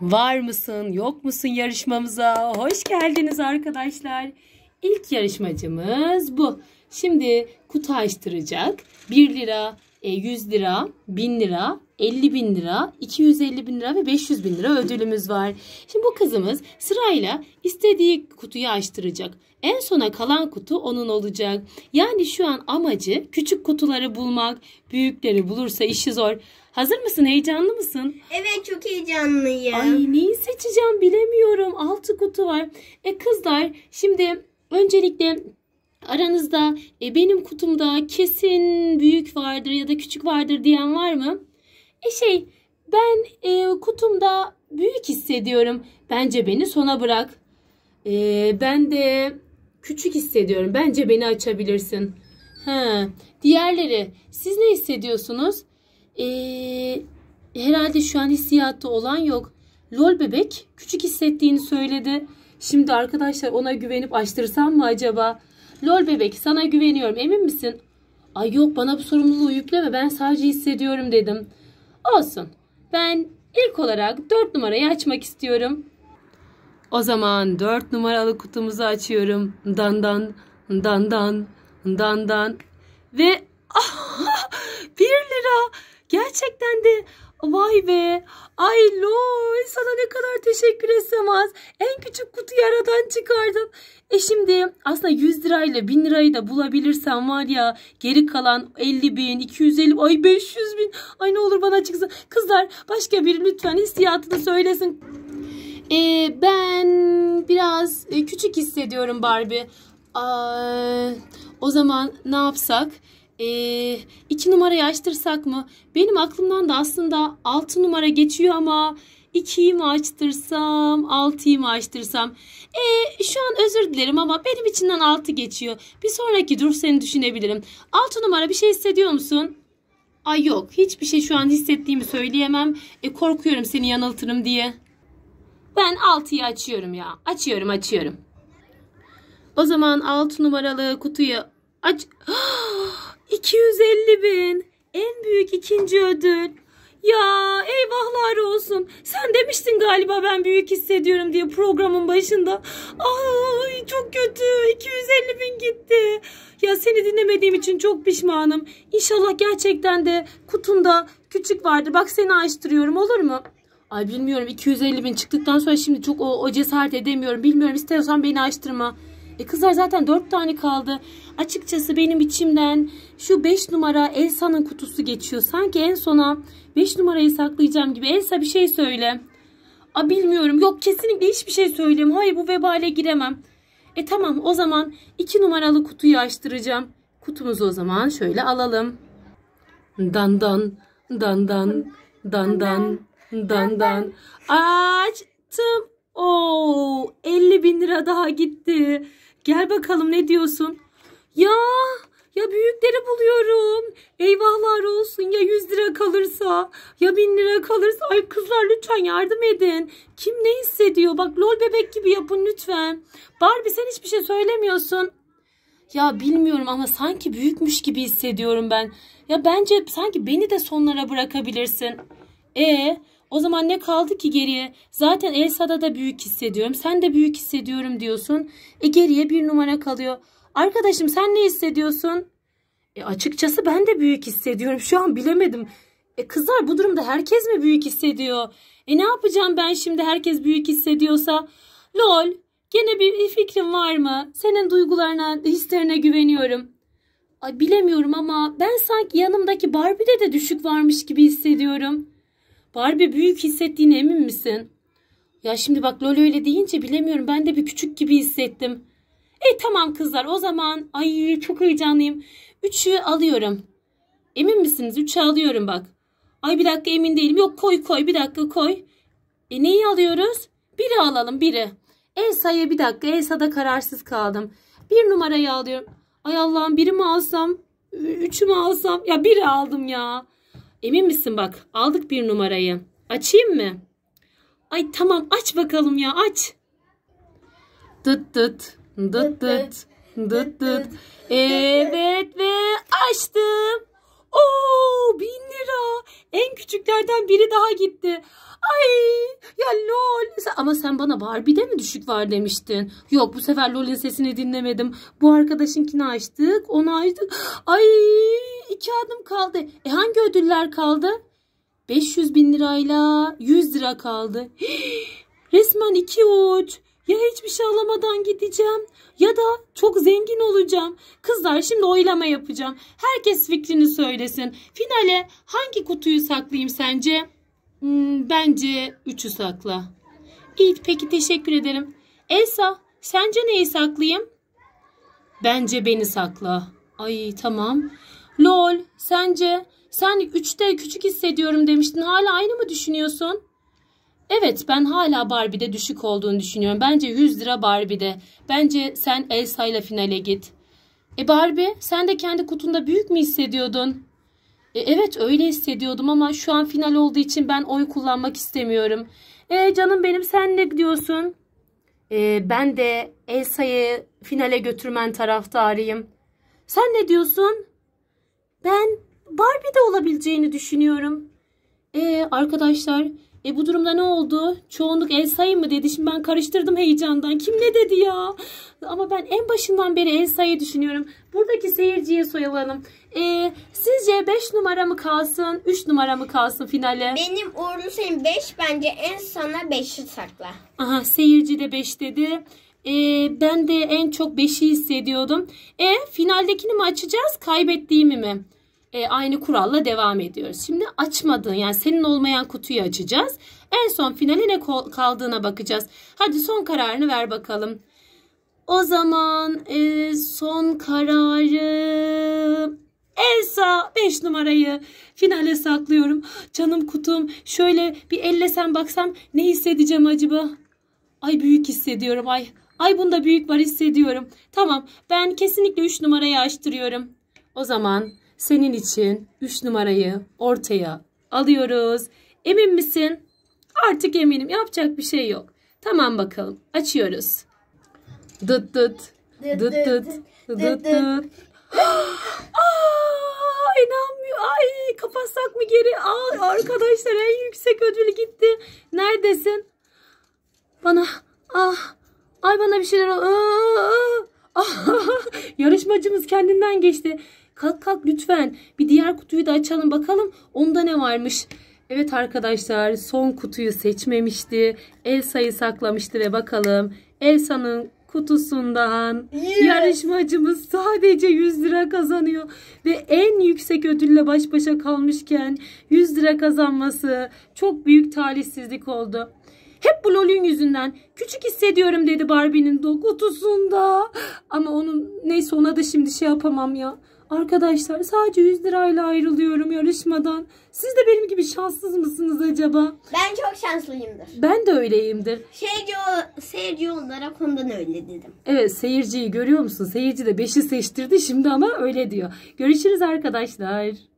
Var mısın yok musun yarışmamıza? Hoş geldiniz arkadaşlar. İlk yarışmacımız bu. Şimdi kutu açtıracak. 1 lira, 100 e, lira, 1000 lira 50 bin lira, 250 bin lira ve 500 bin lira ödülümüz var. Şimdi bu kızımız sırayla istediği kutuyu açtıracak. En sona kalan kutu onun olacak. Yani şu an amacı küçük kutuları bulmak, büyükleri bulursa işi zor. Hazır mısın? Heyecanlı mısın? Evet çok heyecanlıyım. Ay neyi seçeceğim bilemiyorum. 6 kutu var. E kızlar şimdi öncelikle aranızda e, benim kutumda kesin büyük vardır ya da küçük vardır diyen var mı? E şey ben e, kutumda büyük hissediyorum. Bence beni sona bırak. E, ben de küçük hissediyorum. Bence beni açabilirsin. Ha. Diğerleri siz ne hissediyorsunuz? E, herhalde şu an hissiyatta olan yok. Lol bebek küçük hissettiğini söyledi. Şimdi arkadaşlar ona güvenip açtırsam mı acaba? Lol bebek sana güveniyorum emin misin? Ay yok bana bu sorumluluğu yükleme ben sadece hissediyorum dedim. Olsun. Ben ilk olarak 4 numarayı açmak istiyorum. O zaman 4 numaralı kutumuzu açıyorum. Dan dan dan dan dan dan Ve ah, 1 lira. Gerçekten de Vay be. Ay lol sana ne kadar teşekkür etsem az. En küçük kutuyu aradan çıkardın. E şimdi aslında 100 lirayla 1000 lirayı da bulabilirsen var ya geri kalan 50 bin, 250 ay 500 bin. Ay ne olur bana çıksın. Kızlar başka bir lütfen hissiyatını söylesin. E, ben biraz e, küçük hissediyorum Barbie. Aa, o zaman ne yapsak? ee, iki numarayı açtırsak mı? Benim aklımdan da aslında altı numara geçiyor ama ikiyi mi açtırsam, altıyı mı açtırsam? Ee, şu an özür dilerim ama benim içinden altı geçiyor. Bir sonraki dur seni düşünebilirim. Altı numara bir şey hissediyor musun? Ay yok hiçbir şey şu an hissettiğimi söyleyemem. E, korkuyorum seni yanıltırım diye. Ben altıyı açıyorum ya. Açıyorum açıyorum. O zaman altı numaralı kutuyu aç... Ah! 250 bin. En büyük ikinci ödül. Ya eyvahlar olsun. Sen demiştin galiba ben büyük hissediyorum diye programın başında. Ay çok kötü. 250 bin gitti. Ya seni dinlemediğim için çok pişmanım. İnşallah gerçekten de kutunda küçük vardır. Bak seni açtırıyorum olur mu? Ay bilmiyorum 250 bin çıktıktan sonra şimdi çok o, o cesaret edemiyorum. Bilmiyorum istiyorsan beni açtırma. E kızlar zaten 4 tane kaldı. Açıkçası benim içimden şu 5 numara Elsa'nın kutusu geçiyor. Sanki en sona 5 numarayı saklayacağım gibi. Elsa bir şey söyle. A bilmiyorum. Yok kesinlikle hiçbir şey söyleyeyim. Hayır bu vebale giremem. E tamam o zaman 2 numaralı kutuyu açtıracağım. Kutumuzu o zaman şöyle alalım. Dan dan dan dan dan dan dan dan açtım. Oo 50 bin lira daha gitti. Gel bakalım ne diyorsun? Ya ya büyükleri buluyorum. Eyvahlar olsun ya 100 lira kalırsa ya 1000 lira kalırsa. Ay kızlar lütfen yardım edin. Kim ne hissediyor? Bak lol bebek gibi yapın lütfen. Barbie sen hiçbir şey söylemiyorsun. Ya bilmiyorum ama sanki büyükmüş gibi hissediyorum ben. Ya bence sanki beni de sonlara bırakabilirsin. E o zaman ne kaldı ki geriye? Zaten Elsa'da da büyük hissediyorum. Sen de büyük hissediyorum diyorsun. E geriye bir numara kalıyor. Arkadaşım sen ne hissediyorsun? E açıkçası ben de büyük hissediyorum. Şu an bilemedim. E kızlar bu durumda herkes mi büyük hissediyor? E ne yapacağım ben şimdi herkes büyük hissediyorsa? Lol gene bir fikrin var mı? Senin duygularına, hislerine güveniyorum. Ay bilemiyorum ama ben sanki yanımdaki Barbie'de de düşük varmış gibi hissediyorum.'' Barbie büyük hissettiğine emin misin? Ya şimdi bak Lolo öyle deyince bilemiyorum. Ben de bir küçük gibi hissettim. E tamam kızlar o zaman. Ay çok heyecanlıyım. Üçü alıyorum. Emin misiniz? Üçü alıyorum bak. Ay bir dakika emin değilim. Yok koy koy bir dakika koy. E neyi alıyoruz? Biri alalım biri. Elsa'ya bir dakika. Elsa'da kararsız kaldım. Bir numarayı alıyorum. Ay Allah'ım biri mi alsam? Üçü mü alsam? Ya biri aldım ya. Emin misin bak aldık bir numarayı. Açayım mı? Ay tamam aç bakalım ya aç. Dıt dıt dıt dıt dıt dıt. Evet ve açtım. Oo bin lira. En küçüklerden biri daha gitti. Ay ya lol. Ama sen bana Barbie'de mi düşük var demiştin. Yok bu sefer lol'in sesini dinlemedim. Bu arkadaşınkini açtık onu açtık. Ay iki adım kaldı. E hangi ödüller kaldı? 500 bin lirayla 100 lira kaldı. resmen iki uç. Ya hiçbir şey alamadan gideceğim ya da çok zengin olacağım. Kızlar şimdi oylama yapacağım. Herkes fikrini söylesin. Finale hangi kutuyu saklayayım sence? Hmm, bence üçü sakla. İyi peki teşekkür ederim. Elsa sence neyi saklayayım? Bence beni sakla. Ay tamam. Lol sence sen 3'te küçük hissediyorum demiştin hala aynı mı düşünüyorsun? Evet ben hala Barbie'de düşük olduğunu düşünüyorum. Bence 100 lira Barbie'de. Bence sen Elsa ile finale git. E Barbie sen de kendi kutunda büyük mü hissediyordun? E, evet öyle hissediyordum ama şu an final olduğu için ben oy kullanmak istemiyorum. E canım benim sen ne diyorsun? E, ben de Elsa'yı finale götürmen taraftarıyım. Sen ne diyorsun? ben Barbie de olabileceğini düşünüyorum. E arkadaşlar e bu durumda ne oldu? Çoğunluk el sayı mı dedi. Şimdi ben karıştırdım heyecandan. Kim ne dedi ya? Ama ben en başından beri el sayı düşünüyorum. Buradaki seyirciye soyulalım. E, sizce 5 numara mı kalsın? 3 numara mı kalsın finale? Benim uğurlu senin 5 bence en sana 5'i sakla. Aha seyirci de 5 dedi. E, ben de en çok 5'i hissediyordum. E finaldekini mi açacağız? Kaybettiğimi mi? e, aynı kuralla devam ediyoruz. Şimdi açmadığın yani senin olmayan kutuyu açacağız. En son finale ne kaldığına bakacağız. Hadi son kararını ver bakalım. O zaman e, son kararı Elsa 5 numarayı finale saklıyorum. Canım kutum şöyle bir ellesem baksam ne hissedeceğim acaba? Ay büyük hissediyorum ay. Ay bunda büyük var hissediyorum. Tamam ben kesinlikle 3 numarayı açtırıyorum. O zaman senin için 3 numarayı ortaya alıyoruz. Emin misin? Artık eminim. Yapacak bir şey yok. Tamam bakalım. Açıyoruz. Dıt dıt. Dıt dıt. Dıt dıt. dıt. Aa, inanmıyor. Ay kapatsak mı geri? Aa, arkadaşlar en yüksek ödülü gitti. Neredesin? Bana ah ay bana bir şeyler Aa, aa. Yarışmacımız kendinden geçti. Kalk kalk lütfen. Bir diğer kutuyu da açalım bakalım. Onda ne varmış? Evet arkadaşlar son kutuyu seçmemişti. El sayı saklamıştı ve bakalım Elsa'nın kutusundan yeah. yarışmacımız sadece 100 lira kazanıyor ve en yüksek ödülle baş başa kalmışken 100 lira kazanması çok büyük talihsizlik oldu. Hep bu lolün yüzünden. Küçük hissediyorum dedi Barbie'nin kutusunda. Ama onun neyse ona da şimdi şey yapamam ya. Arkadaşlar sadece 100 lirayla ayrılıyorum yarışmadan. Siz de benim gibi şanssız mısınız acaba? Ben çok şanslıyımdır. Ben de öyleyimdir. Seyirci, seyirci olarak ondan öyle dedim. Evet seyirciyi görüyor musun? Seyirci de 5'i seçtirdi şimdi ama öyle diyor. Görüşürüz arkadaşlar.